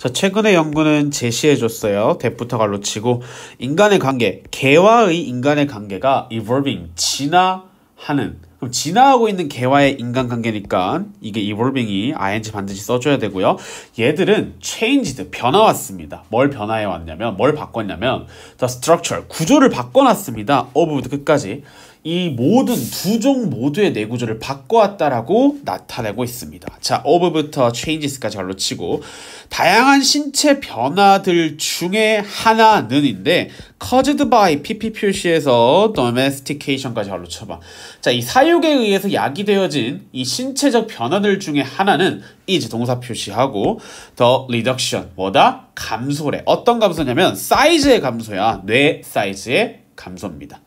자, 최근의 연구는 제시해줬어요. 대프터 갈로 치고 인간의 관계, 개와의 인간의 관계가 evolving, 진화하는 그럼 진화하고 있는 개와의 인간관계니까 이게 evolving이 ing 반드시 써줘야 되고요. 얘들은 changed, 변화왔습니다. 뭘 변화해왔냐면, 뭘 바꿨냐면 the structure, 구조를 바꿔놨습니다. 오브부터 끝까지. 이 모든 두 종 모두의 내구조를 바꿔왔다라고 나타내고 있습니다. 자, of부터 c h a n 까지 걸로 치고 다양한 신체 변화들 중에 하나는인데 caused pp 표에서 d o m e s t i 까지 걸로 쳐봐. 자, 이 사육에 의해서 야기되어진 이 신체적 변화들 중에 하나는 is 동사 표시하고 the r 뭐다? 감소래. 어떤 감소냐면 사이즈의 감소야. 뇌 사이즈의 감소입니다.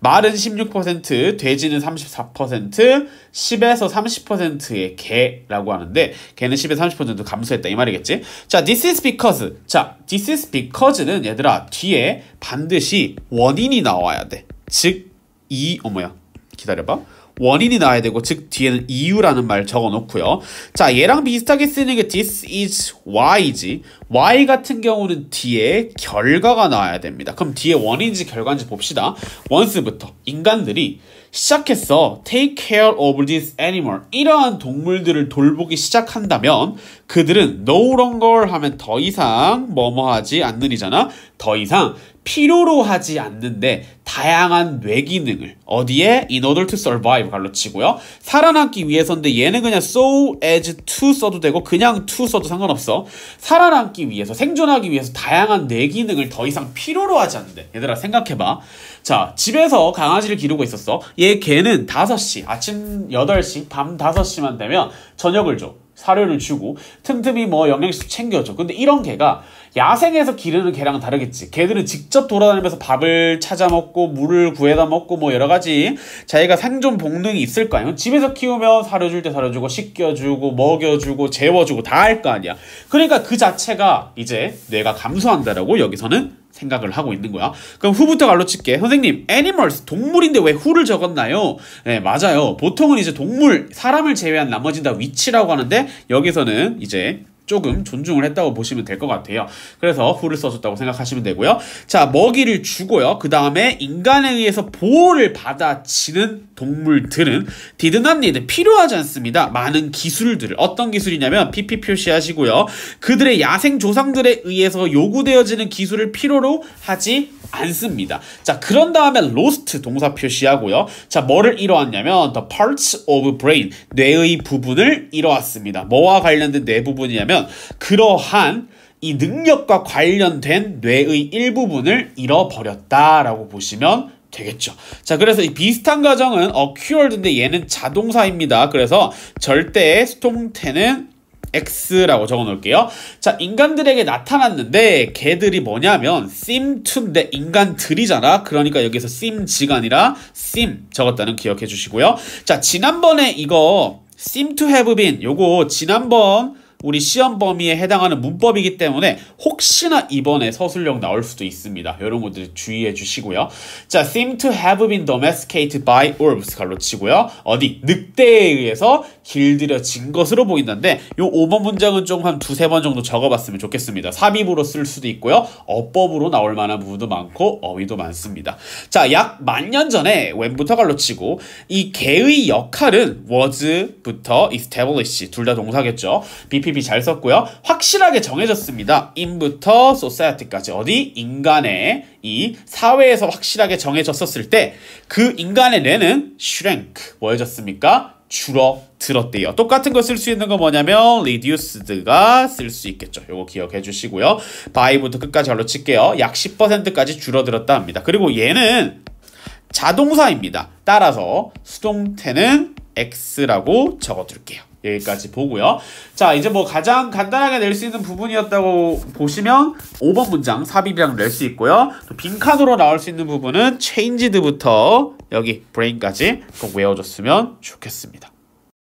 말은 16%, 돼지는 34%, 10에서 30%의 개라고 하는데 개는 10에서 30% 감소했다 이 말이겠지? 자, this is because. 자, this is because는 얘들아 뒤에 반드시 원인이 나와야 돼. 즉 이, 어머야. 기다려봐. 원인이 나와야 되고 즉 뒤에는 이유라는 말 적어놓고요. 자 얘랑 비슷하게 쓰는 게 this is why지 이 y 같은 경우는 뒤에 결과가 나와야 됩니다. 그럼 뒤에 원인지 결과인지 봅시다. 원스부터 인간들이 시작했어 take care of this animal 이러한 동물들을 돌보기 시작한다면 그들은 no longer 하면 더 이상 뭐뭐 하지 않느니잖아 더 이상 필요로 하지 않는데 다양한 뇌기능을 어디에 in order to survive 갈로 치고요 살아남기 위해서인데 얘는 그냥 so as to 써도 되고 그냥 to 써도 상관없어 살아남기 위해서 생존하기 위해서 다양한 뇌기능을 더 이상 필요로 하지 않는데 얘들아 생각해봐 자 집에서 강아지를 기르고 있었어 얘얘 개는 5시, 아침 8시, 밤 5시만 되면 저녁을 줘. 사료를 주고 틈틈이 뭐 영양식 챙겨줘. 근데 이런 개가 야생에서 기르는 개랑은 다르겠지. 개들은 직접 돌아다니면서 밥을 찾아 먹고 물을 구해다 먹고 뭐 여러 가지 자기가 생존 본능이 있을 거 아니야. 집에서 키우면 사료 줄 때 사료 주고 씻겨주고 먹여주고 재워주고 다 할 거 아니야. 그러니까 그 자체가 이제 뇌가 감소한다라고 여기서는 생각을 하고 있는 거야. 그럼 후부터 갈로 칠게. 선생님, animals, 동물인데 왜 후를 적었나요? 네, 맞아요. 보통은 이제 동물, 사람을 제외한 나머진 다 위치라고 하는데, 여기서는 이제 조금 존중을 했다고 보시면 될 것 같아요. 그래서 후를 써줬다고 생각하시면 되고요. 자, 먹이를 주고요. 그 다음에 인간에 의해서 보호를 받아치는 동물들은 디드남니드 필요하지 않습니다. 많은 기술들을 어떤 기술이냐면 PP 표시하시고요. 그들의 야생 조상들에 의해서 요구되어지는 기술을 필요로 하지 않습니다. 자, 그런 다음에 로스트 동사 표시하고요. 자, 뭐를 이뤄왔냐면 the parts of brain 뇌의 부분을 이뤄왔습니다. 뭐와 관련된 뇌 부분이냐면 있다면 그러한 이 능력과 관련된 뇌의 일부분을 잃어버렸다라고 보시면 되겠죠. 자, 그래서 이 비슷한 과정은 어큐얼드인데 얘는 자동사입니다. 그래서 절대 수동태는 X라고 적어 놓을게요. 자, 인간들에게 나타났는데 개들이 뭐냐면 심 e 인데 인간들이잖아. 그러니까 여기서 심지가 아니라 심 적었다는 기억해 주시고요. 자, 지난번에 이거 심투 e m to have been 요거 지난번 우리 시험 범위에 해당하는 문법이기 때문에 혹시나 이번에 서술형 나올 수도 있습니다. 이런 것들 주의해 주시고요. 자, seem to have been domesticated by wolves 갈로 치고요. 어디 늑대에 의해서 길들여진 것으로 보인다는데 요 5번 문장은 좀 한 두세 번 정도 적어봤으면 좋겠습니다. 삽입으로 쓸 수도 있고요. 어법으로 나올 만한 부분도 많고 어휘도 많습니다. 자, 약 만 년 전에 웬부터 갈로 치고 이 개의 역할은 was부터 establish 둘다 동사겠죠. HPP 잘 썼고요. 확실하게 정해졌습니다. 인부터 소사이어티까지 어디? 인간의 이 사회에서 확실하게 정해졌었을 때 그 인간의 뇌는 슈랭크 뭐여졌습니까? 줄어들었대요. 똑같은 거 쓸 수 있는 거 뭐냐면 리 e d u c 가쓸 수 있겠죠. 요거 기억해 주시고요. 바이부터 끝까지 걸로 칠게요. 약 10%까지 줄어들었다 합니다. 그리고 얘는 자동사입니다. 따라서 수동태는 x라고 적어둘게요. 여기까지 보고요. 자, 이제 뭐 가장 간단하게 낼 수 있는 부분이었다고 보시면 5번 문장 삽입이랑 낼 수 있고요. 또 빈칸으로 나올 수 있는 부분은 changed부터 여기 brain까지 꼭 외워줬으면 좋겠습니다.